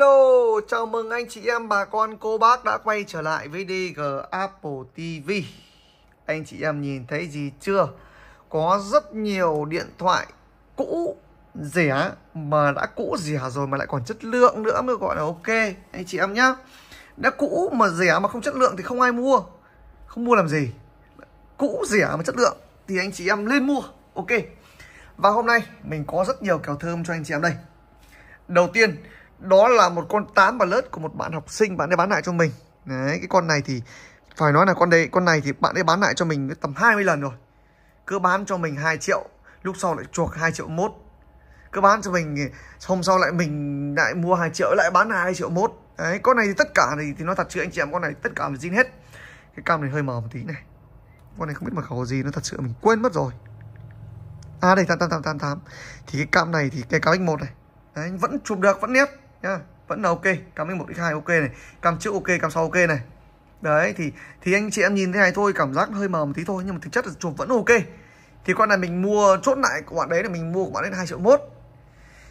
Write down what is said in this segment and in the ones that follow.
Hello, chào mừng anh chị em bà con cô bác đã quay trở lại với DG Apple TV Anh chị em nhìn thấy gì chưa? Có rất nhiều điện thoại cũ rẻ mà đã cũ rẻ rồi mà lại còn chất lượng nữa mới gọi là ok Anh chị em nhá Đã cũ mà rẻ mà không chất lượng thì không ai mua Không mua làm gì Cũ rẻ mà chất lượng thì anh chị em lên mua Ok Và hôm nay mình có rất nhiều kèo thơm cho anh chị em đây Đầu tiên đó là một con tám và lớt của một bạn học sinh bạn ấy bán lại cho mình đấy cái con này thì phải nói là con đấy con này thì bạn ấy bán lại cho mình tầm 20 lần rồi cứ bán cho mình 2 triệu lúc sau lại chuộc 2 triệu mốt cứ bán cho mình hôm sau lại mình lại mua 2 triệu lại bán 2 triệu mốt đấy con này thì tất cả thì, thì nó thật sự anh chị em con này tất cả mình zin hết cái cam này hơi mờ một tí này con này không biết mật khẩu gì nó thật sự mình quên mất rồi à đây tám tám tám tám tám thì cái cam này thì cái cáo anh một này đấy vẫn chụp được vẫn nét nhá vẫn là ok cắm một x hai ok này cắm trước ok cắm sau ok này đấy thì thì anh chị em nhìn thế này thôi cảm giác hơi mờ một tí thôi nhưng mà thực chất là chụp vẫn ok thì con này mình mua chốt lại của bạn đấy là mình mua của bạn đến hai triệu mốt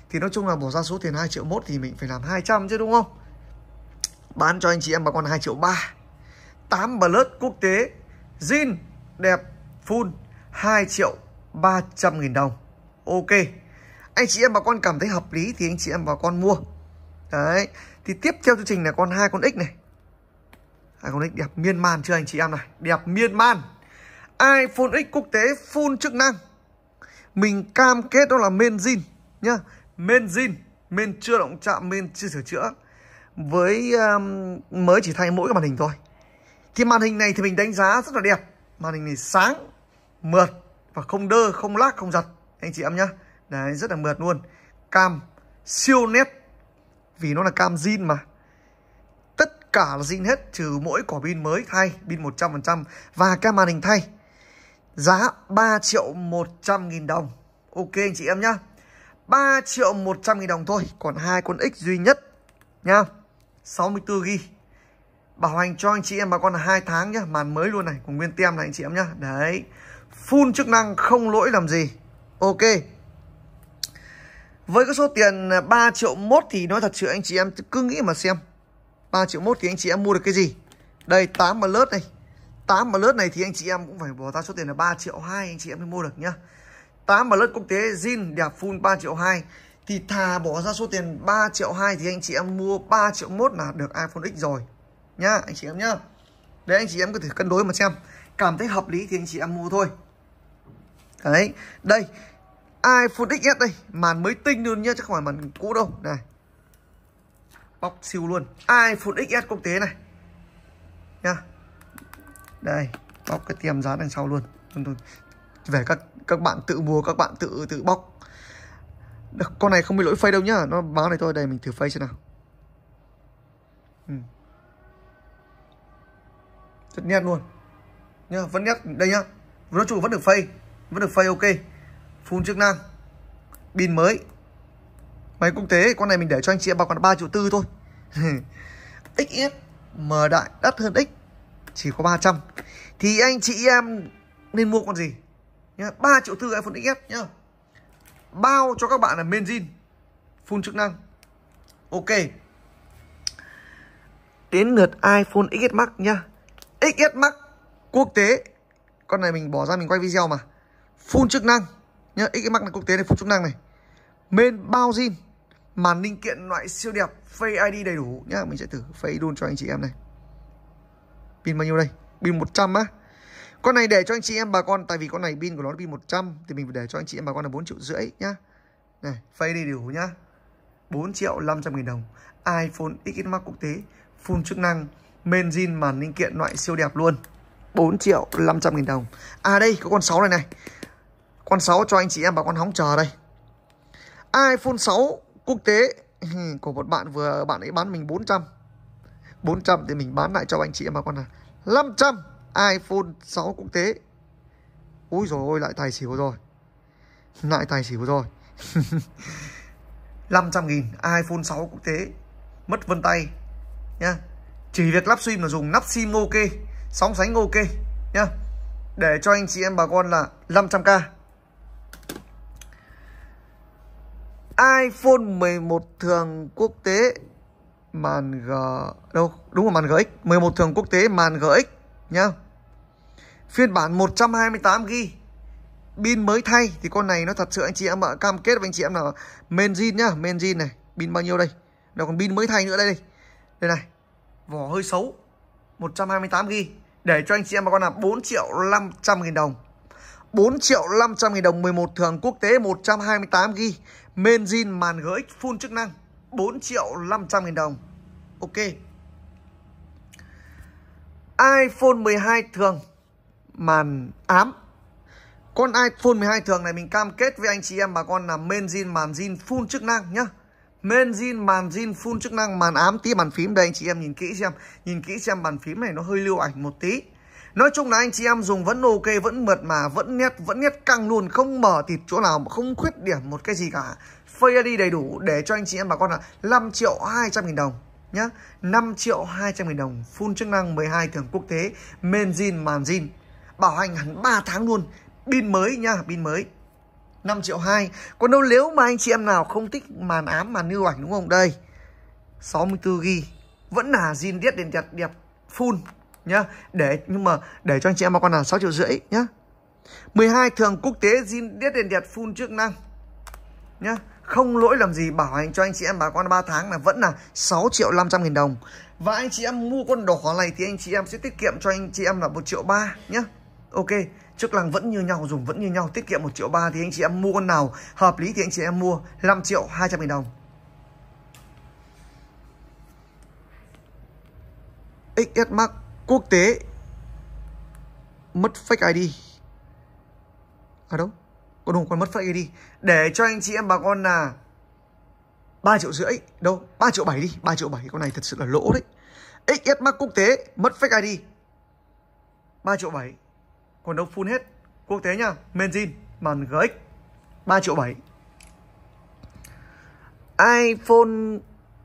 thì nói chung là bỏ ra số tiền 2 triệu mốt thì mình phải làm 200 chứ đúng không bán cho anh chị em bà con 2 triệu ba tám blood quốc tế zin đẹp full 2 triệu 300 nghìn đồng ok anh chị em bà con cảm thấy hợp lý thì anh chị em bà con mua đấy thì tiếp theo chương trình là con hai con x này hai con x đẹp miên man chưa anh chị em này đẹp miên man iPhone X quốc tế full chức năng mình cam kết đó là main zin nhá men zin main chưa động chạm men chưa sửa chữa với um, mới chỉ thay mỗi cái màn hình thôi cái màn hình này thì mình đánh giá rất là đẹp màn hình này sáng mượt và không đơ không lác không giật anh chị em nhá đấy rất là mượt luôn cam siêu nét vì nó là cam zin mà tất cả là zin hết trừ mỗi quả pin mới thay pin 100% và cam màn hình thay giá 3 triệu 100 nghìn đồng ok anh chị em nhá 3 triệu 100 nghìn đồng thôi còn hai con X duy nhất nhá 64 g bảo hành cho anh chị em bà con là hai tháng nhá màn mới luôn này còn nguyên tem này anh chị em nhá đấy full chức năng không lỗi làm gì ok với cái số tiền 3 à, triệu mốt thì nói thật sự anh chị em cứ nghĩ mà xem 3 triệu mốt thì anh chị em mua được cái gì Đây 8 mà lớt này 8 mà lớt này thì anh chị em cũng phải bỏ ra số tiền là 3 triệu 2 anh chị em mới mua được nhá 8 mà lớt quốc tế zin đẹp full 3 triệu 2 Thì thà bỏ ra số tiền 3 triệu 2 thì anh chị em mua 3 triệu mốt là được iPhone X rồi Nhá anh chị em nhá Đấy anh chị em có thể cân đối mà xem Cảm thấy hợp lý thì anh chị em mua thôi Đấy Đây iPhone XS đây Màn mới tinh luôn nhá chứ không phải màn cũ đâu Này Bóc siêu luôn iPhone XS quốc tế này Nhá Đây Bóc cái tiềm giá đằng sau luôn Về các các bạn tự mua các bạn tự tự bóc Con này không bị lỗi phay đâu nhá Nó báo này thôi Đây mình thử phay xem nào ừ. Rất nét luôn nhá Vẫn nét Đây nhá Nói chung vẫn được phay Vẫn được phay ok Phun chức năng Pin mới Máy quốc tế Con này mình để cho anh chị em vào còn 3 triệu tư thôi XS M đại đắt hơn X Chỉ có 300 Thì anh chị em nên mua con gì nhá 3 triệu tư iPhone XS nhá Bao cho các bạn là main phun chức năng Ok Đến lượt iPhone XS Max nhá XS Max quốc tế Con này mình bỏ ra mình quay video mà phun chức năng nhá XMAX là quốc tế này phụ chức năng này main bao zin màn linh kiện loại siêu đẹp Face ID đầy đủ nhá mình sẽ thử Face luôn cho anh chị em này pin bao nhiêu đây pin 100 á con này để cho anh chị em bà con tại vì con này pin của nó là pin 100 thì mình phải để cho anh chị em bà con là 4 triệu rưỡi nhá này Face đầy đủ nhá 4 triệu 500 nghìn đồng iPhone X Max quốc tế full chức năng main zin màn linh kiện loại siêu đẹp luôn 4 triệu 500 nghìn đồng à đây có con 6 này này con 6 cho anh chị em và con hóng chờ đây iPhone 6 quốc tế của một bạn vừa bạn ấy bán mình 400 400 thì mình bán lại cho anh chị em và con là 500 iPhone 6 quốc tế Úi rồi ôi lại tài xỉu rồi Lại tài xỉu rồi 500 nghìn iPhone 6 quốc tế Mất vân tay nhá Chỉ việc lắp sim là dùng nắp sim ok Sóng sánh ok nhá Để cho anh chị em bà con là 500k iPhone 11 thường quốc tế màn G đâu đúng là màn GX 11 thường quốc tế màn GX nhá phiên bản 128 g pin mới thay thì con này nó thật sự anh chị em ạ cam kết với anh chị em là main zin nhá main này pin bao nhiêu đây nó còn pin mới thay nữa đây đây đây này vỏ hơi xấu 128 g để cho anh chị em mà con là 4 triệu 500 nghìn đồng 4 triệu 500 nghìn đồng 11 thường quốc tế 128 g men zin màn gỡ X full chức năng 4 triệu 500 nghìn đồng Ok iPhone 12 thường màn ám con iPhone 12 thường này mình cam kết với anh chị em bà con là men zin màn zin full chức năng nhá Men zin màn zin full chức năng màn ám tí bàn phím đây anh chị em nhìn kỹ xem Nhìn kỹ xem bàn phím này nó hơi lưu ảnh một tí nói chung là anh chị em dùng vẫn ok vẫn mượt mà vẫn nét vẫn nét căng luôn không mở thịt chỗ nào không khuyết điểm một cái gì cả phơi đi đầy đủ để cho anh chị em bà con là 5 triệu 200 nghìn đồng nhá 5 triệu 200 nghìn đồng full chức năng 12 cường quốc tế men zin màn zin bảo hành hẳn 3 tháng luôn pin mới nha pin mới 5 triệu 2 Còn đâu nếu mà anh chị em nào không thích màn ám màn lưu ảnh đúng không Đây 64 g Vẫn là zin điết đèn đẹp, đẹp full nhá để nhưng mà để cho anh chị em mà con là 6 triệu rưỡi nhá 12 thường quốc tế zin đét đèn đẹp phun chức năng nhá không lỗi làm gì bảo hành cho anh chị em bà con 3 tháng là vẫn là 6 triệu 500 nghìn đồng và anh chị em mua con đỏ này thì anh chị em sẽ tiết kiệm cho anh chị em là 1 triệu ba nhá ok chức năng vẫn như nhau dùng vẫn như nhau tiết kiệm 1 triệu ba thì anh chị em mua con nào hợp lý thì anh chị em mua 5 triệu 200 nghìn đồng XS Max quốc tế mất fake ID à đâu có đúng con mất fake ID để cho anh chị em bà con là 3 triệu rưỡi đâu 3 triệu 7 đi 3 triệu 7 con này thật sự là lỗ đấy XS Max quốc tế mất fake ID 3 triệu 7 còn đâu full hết quốc tế nha main màn GX 3 triệu 7 iPhone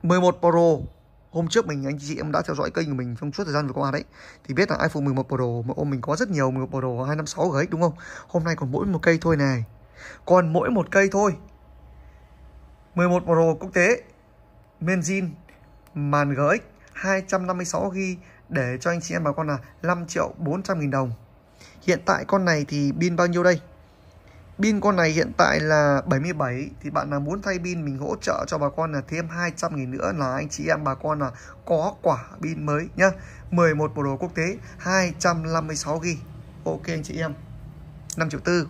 11 Pro hôm trước mình anh chị em đã theo dõi kênh của mình trong suốt thời gian vừa qua đấy thì biết là iPhone 11 Pro mà ôm mình có rất nhiều 11 Pro 256 GX đúng không? Hôm nay còn mỗi một cây thôi này. Còn mỗi một cây thôi. 11 Pro quốc tế men zin màn GX 256 GB để cho anh chị em bà con là 5 triệu 400 nghìn đồng. Hiện tại con này thì pin bao nhiêu đây? Pin con này hiện tại là 77 thì bạn nào muốn thay pin mình hỗ trợ cho bà con là thêm 200 nghìn nữa là anh chị em bà con là có quả pin mới nhá. 11 bộ đồ quốc tế 256 GB. Ok anh chị em. 5 triệu tư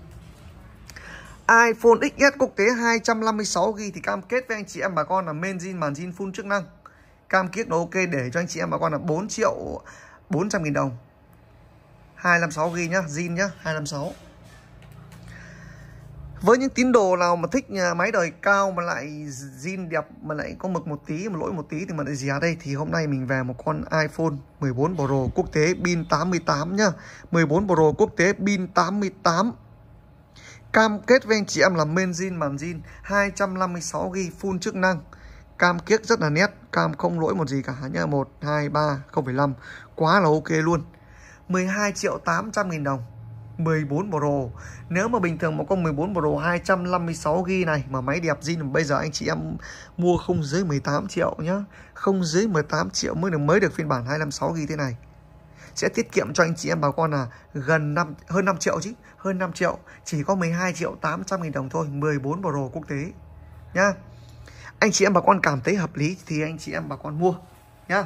iPhone XS quốc tế 256GB thì cam kết với anh chị em bà con là main zin màn zin full chức năng cam kết nó ok để cho anh chị em bà con là 4 triệu 400 nghìn đồng 256GB nhá zin nhá 256 với những tín đồ nào mà thích nhà máy đời cao mà lại zin đẹp mà lại có mực một tí mà lỗi một tí thì mà lại ở à? đây thì hôm nay mình về một con iPhone 14 Pro quốc tế pin 88 nhá 14 Pro quốc tế pin 88 cam kết với anh chị em là men zin màn zin 256GB full chức năng cam kiết rất là nét cam không lỗi một gì cả nhá 1 2 3 0,5 quá là ok luôn 12 triệu 800 nghìn đồng 14 Pro nếu mà bình thường mà con 14 Pro 256GB này mà máy đẹp zin bây giờ anh chị em mua không dưới 18 triệu nhá không dưới 18 triệu mới được mới được phiên bản 256GB thế này sẽ tiết kiệm cho anh chị em bà con là gần 5 hơn 5 triệu chứ hơn 5 triệu chỉ có 12 triệu 800 nghìn đồng thôi 14 Pro quốc tế nhá anh chị em bà con cảm thấy hợp lý thì anh chị em bà con mua nhá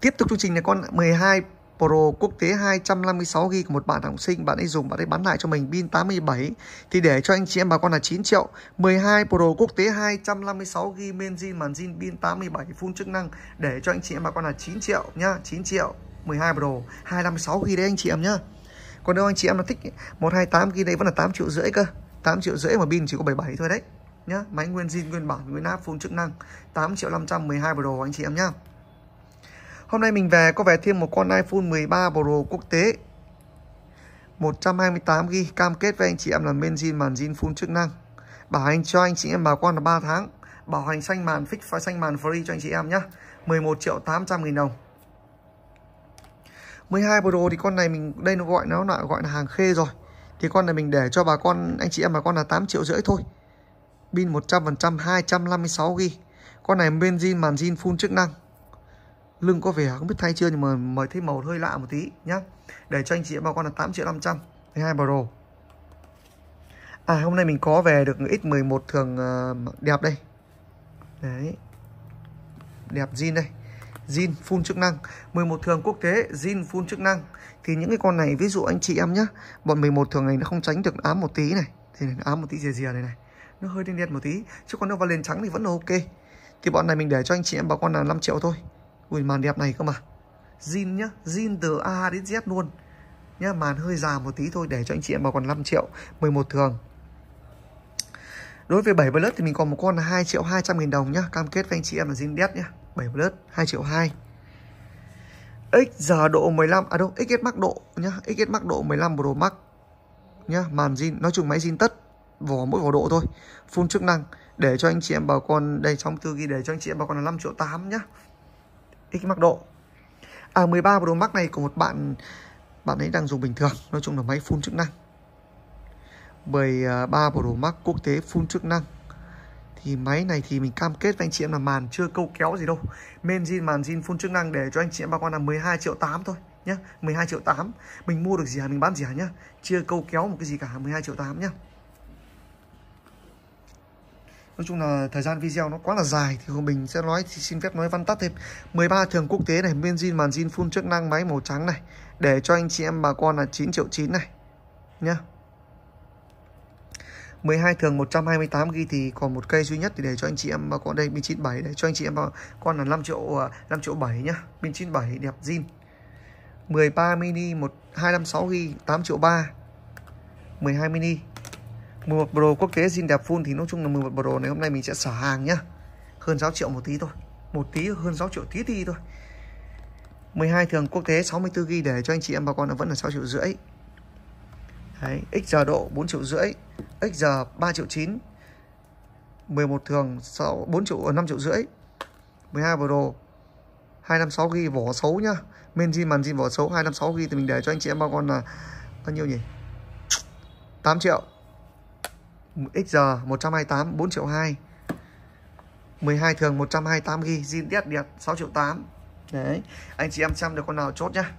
tiếp tục chương trình này con 12 Pro quốc tế 256 g của một bạn học sinh bạn ấy dùng bạn ấy bán lại cho mình pin 87 thì để cho anh chị em bà con là 9 triệu 12 Pro quốc tế 256 g main zin màn zin pin 87 full chức năng để cho anh chị em bà con là 9 triệu nhá 9 triệu 12 Pro 256 g đấy anh chị em nhá còn nếu anh chị em là thích 128 g đây vẫn là 8 triệu rưỡi cơ 8 triệu rưỡi mà pin chỉ có 77 thôi đấy nhá máy nguyên zin nguyên bản nguyên áp full chức năng 8 triệu 512 Pro anh chị em nhá Hôm nay mình về có vẻ thêm một con iPhone 13 Pro quốc tế 128GB cam kết với anh chị em là bên zin màn zin full chức năng Bảo hành cho anh chị em bà con là 3 tháng Bảo hành xanh màn fix và xanh màn free cho anh chị em nhé 11 triệu 800 nghìn đồng 12 Pro thì con này mình đây nó gọi nó lại gọi là hàng khê rồi thì con này mình để cho bà con anh chị em bà con là 8 triệu rưỡi thôi pin 100% 256 g con này bên zin màn zin full chức năng lưng có vẻ không biết thay chưa nhưng mà mới thấy màu hơi lạ một tí nhá để cho anh chị em bà con là 8 triệu 500 hai Pro à hôm nay mình có về được X11 thường ờ, đẹp đây đấy đẹp zin đây zin full chức năng 11 thường quốc tế zin full chức năng thì những cái con này ví dụ anh chị em nhá bọn 11 thường này nó không tránh được ám một tí này thì này, ám một tí rìa rìa này này nó hơi đen đen một tí chứ còn nó vào lên trắng thì vẫn là ok thì bọn này mình để cho anh chị em bà con là 5 triệu thôi ui màn đẹp này cơ mà zin nhá zin từ A đến Z luôn nhá màn hơi già một tí thôi để cho anh chị em mà còn 5 triệu 11 thường đối với 7 plus thì mình còn một con là 2 triệu 200 nghìn đồng nhá cam kết với anh chị em là zin đét nhá 7 plus 2 triệu 2 X giờ độ 15 à đâu XS Max độ nhá XS Max độ 15 Pro Max nhá màn zin nói chung máy zin tất vỏ mỗi vỏ độ thôi full chức năng để cho anh chị em bà con đây trong tư ghi để cho anh chị em bà con là 5 triệu 8 nhá x mắc độ à 13 Pro Max này của một bạn bạn ấy đang dùng bình thường nói chung là máy full chức năng 13 Pro Max quốc tế full chức năng thì máy này thì mình cam kết với anh chị em là màn chưa câu kéo gì đâu men zin màn zin full chức năng để cho anh chị em bà con là 12 triệu 8 thôi nhá 12 triệu 8 mình mua được gì hả mình bán gì hả nhá chưa câu kéo một cái gì cả 12 triệu 8 nhá nói chung là thời gian video nó quá là dài thì mình sẽ nói thì xin phép nói văn tắt thêm 13 thường quốc tế này bên zin màn zin phun chức năng máy màu trắng này để cho anh chị em bà con là 9 triệu 9 này nhá 12 thường 128 ghi thì còn một cây duy nhất thì để cho anh chị em bà con đây pin 97 để cho anh chị em bà con là 5 triệu 5 ờ, triệu 7 nhá pin 97 đẹp zin 13 mini 1 256 ghi 8 triệu 3 12 mini 11 Pro quốc tế zin đẹp full thì nói chung là 11 Pro này hôm nay mình sẽ sở hàng nhá hơn 6 triệu một tí thôi một tí hơn 6 triệu tí tí thôi 12 thường quốc tế 64GB để cho anh chị em bà con là vẫn là 6 triệu rưỡi Đấy, XR độ 4 triệu rưỡi XR 3 triệu 9 11 thường 6, 4 triệu 5 triệu rưỡi 12 Pro 256GB vỏ xấu nhá men zin màn zin vỏ xấu 256GB thì mình để cho anh chị em bà con là bao nhiêu nhỉ 8 triệu XR 128 4 triệu 2 12 thường 128 g zin đét điện 6 triệu 8 đấy anh chị em xem được con nào chốt nhá